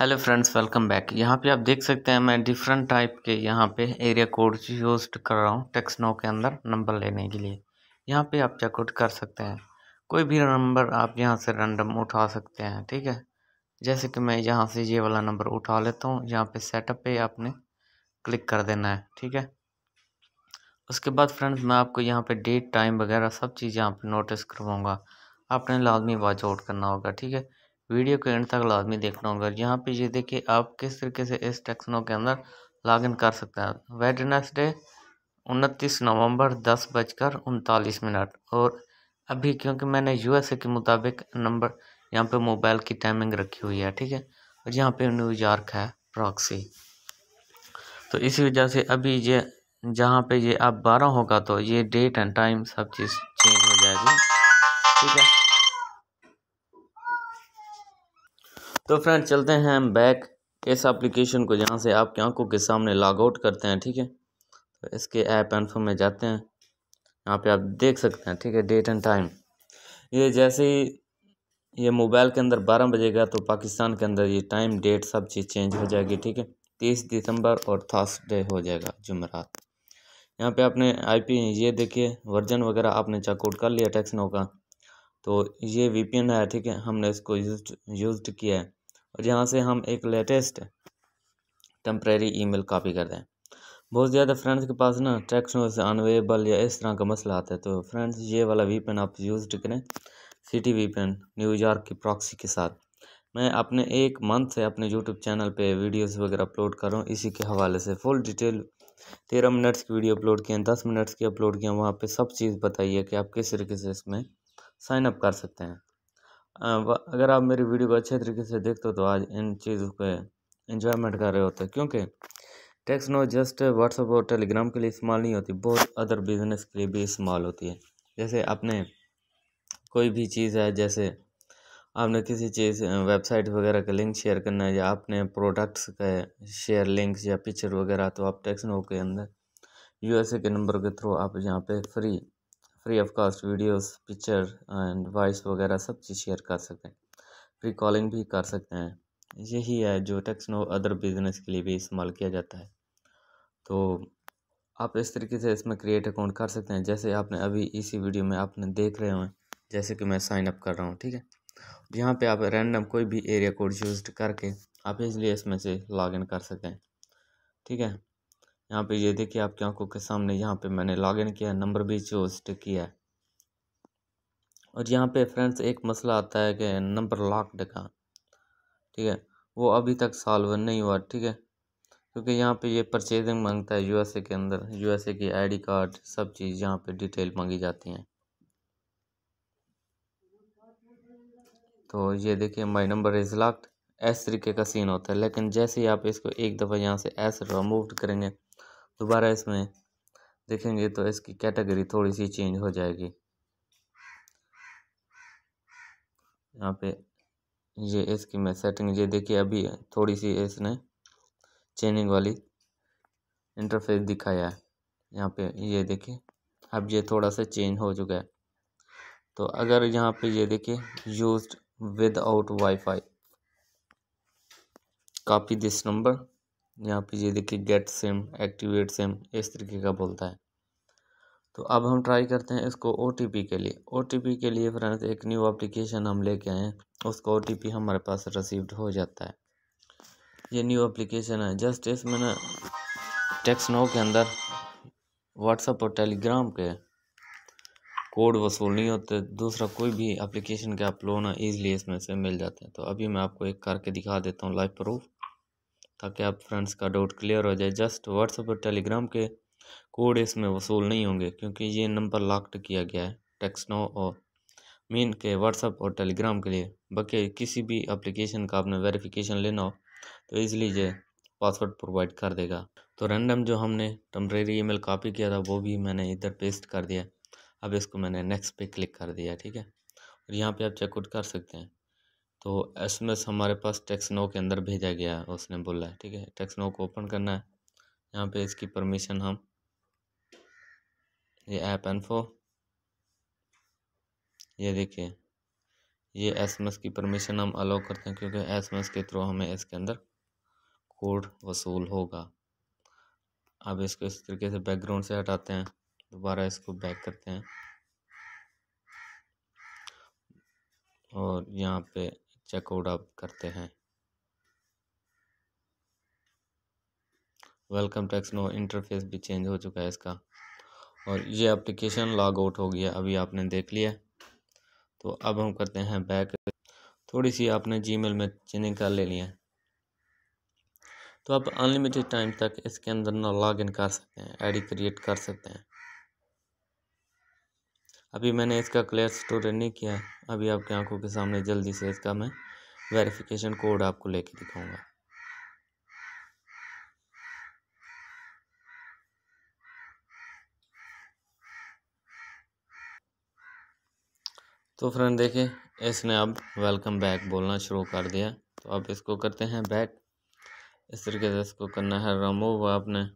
hello friends welcome back यहाँ पे आप देख सकते हैं मैं डिफरेंट टाइप के यहाँ पे एरिया कोड यूज कर रहा हूँ टेक्सनो के अंदर नंबर लेने के लिए यहाँ पे आप चेकआउट कर सकते हैं कोई भी नंबर आप यहाँ से रैंडम उठा सकते हैं ठीक है जैसे कि मैं यहाँ से ये वाला नंबर उठा लेता हूँ यहाँ पे सेटअप पे आपने क्लिक कर देना है ठीक है उसके बाद फ्रेंड्स मैं आपको यहाँ पर डेट टाइम वगैरह सब चीज़ यहाँ पर नोटिस करवाऊँगा आपने लाजमी वॉच आउट करना होगा ठीक है वीडियो के एंड तक लाजमी देखना होगा यहाँ पे ये देखिए आप किस तरीके से इस टेक्सनो के अंदर लॉगिन कर सकते हैं वेडनेसडे उनतीस नवंबर दस बजकर उनतालीस मिनट और अभी क्योंकि मैंने यूएसए के मुताबिक नंबर यहाँ पे मोबाइल की टाइमिंग रखी हुई है ठीक है और यहाँ पे न्यूयॉर्क है प्रॉक्सी तो इसी वजह से अभी ये जहाँ पे ये अब बारह होगा तो ये डेट एंड टाइम सब चीज़ चेंज हो जाएगी ठीक है तो फ्रेंड चलते हैं हम बैक इस एप्लीकेशन को जहाँ से आपकी आंखों के सामने लॉग आउट करते हैं ठीक है तो इसके ऐप इन्फो में जाते हैं यहाँ पे आप देख सकते हैं ठीक है डेट एंड टाइम ये जैसे ही ये मोबाइल के अंदर बारह बजेगा तो पाकिस्तान के अंदर ये टाइम डेट सब चीज़ चेंज हो जाएगी ठीक है तीस दिसंबर और थर्सडे हो जाएगा जुमरात यहाँ पे आपने आईपी ये देखिए वर्जन वगैरह आपने चेकआउट कर लिया टैक्सनो का तो ये वीपीएन है ठीक है हमने इसको यूज यूज किया है और यहाँ से हम एक लेटेस्ट टम्प्रेरी ईमेल कॉपी कर दें बहुत ज़्यादा फ्रेंड्स के पास ना से अनवेबल या इस तरह का मसला आता है तो फ्रेंड्स ये वाला वीपेन आप यूज़ करें सिटी वी न्यूयॉर्क की प्रॉक्सी के साथ मैं अपने एक मंथ से अपने यूट्यूब चैनल पे वीडियोस वगैरह अपलोड कर रहा हूँ इसी के हवाले से फुल डिटेल तेरह मिनट्स की वीडियो अपलोड किए हैं दस मिनट्स की अपलोड किए हैं वहाँ पे सब चीज़ बताइए कि आप किस तरीके से इसमें साइनअप कर सकते हैं अगर आप मेरी वीडियो को अच्छे तरीके से देखते हो तो आज इन चीज़ों पे इन्जॉयमेंट कर रहे होते क्योंकि टैक्स नो जस्ट व्हाट्सअप और टेलीग्राम के लिए इस्तेमाल नहीं होती बहुत अदर बिजनेस के लिए भी इस्तेमाल होती है जैसे आपने कोई भी चीज़ है जैसे आपने किसी चीज़ वेबसाइट वगैरह का लिंक शेयर करना है या आपने प्रोडक्ट्स का शेयर लिंक्स या पिक्चर वगैरह तो आप टैक्स नो के अंदर यूएसए के नंबर के थ्रू आप यहाँ पे free free of cost videos picture and voice वगैरह सब चीज़ शेयर कर सकते हैं फ्री कॉलिंग भी कर सकते हैं यही है जो टेक्सनो अदर बिजनेस के लिए भी इस्तेमाल किया जाता है तो आप इस तरीके से इसमें क्रिएट अकाउंट कर सकते हैं जैसे आपने अभी इसी वीडियो में आपने देख रहे हों जैसे कि मैं साइन अप कर रहा हूँ ठीक है यहाँ पे आप रैंडम कोई भी एरिया कोड यूज करके आप इसलिए इसमें से लॉगिन कर सकते हैं ठीक है यहाँ पे ये देखिए आपकी आंखों के सामने यहाँ पे मैंने लॉगिन किया है नंबर भी स्टिक किया है और यहाँ पे फ्रेंड्स एक मसला आता है कि नंबर लॉक्ड का ठीक है वो अभी तक सॉल्व नहीं हुआ ठीक है क्योंकि यहाँ पे ये परचेजिंग मांगता है यूएसए के अंदर यूएसए की आईडी कार्ड सब चीज़ यहाँ पे डिटेल मांगी जाती हैं तो ये देखिए माई नंबर इज़ लॉक्ड ऐसे तरीके का सीन होता है लेकिन जैसे ही आप इसको एक दफ़ा यहाँ से ऐसे रिमूव करेंगे दोबारा इसमें देखेंगे तो इसकी कैटेगरी थोड़ी सी चेंज हो जाएगी यहाँ पे ये इसकी मैं सेटिंग ये देखिए अभी थोड़ी सी इसने चेनिंग वाली इंटरफेस दिखाया है यहाँ पे ये देखिए अब ये थोड़ा सा चेंज हो चुका है तो अगर यहाँ पे ये देखिए use wi WiFi copy this number यहाँ पे ये देखिए गेट सिम एक्टिवेट सिम इस तरीके का बोलता है तो अब हम ट्राई करते हैं इसको ओ के लिए ओ के लिए फ्रेंड्स एक न्यू एप्लीकेशन हम लेके आए उसका ओ हमारे पास रिसीव्ड हो जाता है ये न्यू एप्लीकेशन है जस्ट इसमें ना टेक्स नो के अंदर व्हाट्सअप और टेलीग्राम के कोड वसूल नहीं होते दूसरा कोई भी एप्लीकेशन के आप लोग ना ईजिली इसमें से मिल जाते हैं तो अभी मैं आपको एक करके दिखा देता हूँ लाइव प्रूफ ताकि आप फ्रेंड्स का डाउट क्लियर हो जाए जस्ट व्हाट्सएप और टेलीग्राम के कोड इसमें वसूल नहीं होंगे क्योंकि ये नंबर लॉक्ड किया गया है टेक्सनो और मीन के व्हाट्सएप और टेलीग्राम के लिए बाकी किसी भी अप्लीकेशन का आपने वेरिफिकेशन लेना हो तो ईज़िली ये पासवर्ड प्रोवाइड कर देगा तो रैंडम जो हमने टम्प्रेरी ईमेल कॉपी किया था वो भी मैंने इधर पेस्ट कर दिया अब इसको मैंने नेक्स्ट पे क्लिक कर दिया ठीक है और यहाँ पे आप चेकआउट कर सकते हैं तो एसएमएस हमारे पास टेक्सनो के अंदर भेजा गया है उसने बोला है ठीक है टेक्सनो को ओपन करना है यहाँ पे इसकी परमिशन हम ये ऐप एनफो ये देखिए ये एसएमएस की परमिशन हम अलाउ करते हैं क्योंकि एसएमएस के थ्रू हमें इसके अंदर कोड वसूल होगा अब इसको इस तरीके से बैकग्राउंड से हटाते हैं दोबारा इसको बैक करते हैं और यहाँ पे चेकआउट आप करते हैं वेलकम टैक्स नो इंटरफेस भी चेंज हो चुका है इसका और ये एप्लीकेशन लॉग आउट हो गया अभी आपने देख लिया तो अब हम करते हैं बैक थोड़ी सी आपने जीमेल में चेंजिंग कर ले लिया तो आप अनलिमिटेड टाइम तक इसके अंदर ना लॉग इन कर सकते हैं आईडी क्रिएट कर सकते हैं अभी मैंने इसका क्लियर स्टोर नहीं किया है अभी आपकी आंखों के सामने जल्दी से इसका मैं वेरिफिकेशन कोड आपको लेके दिखाऊंगा तो फ्रेंड देखिए इसने अब वेलकम बैक बोलना शुरू कर दिया तो अब इसको करते हैं बैक इस तरीके से इसको करना है रिमूव आपने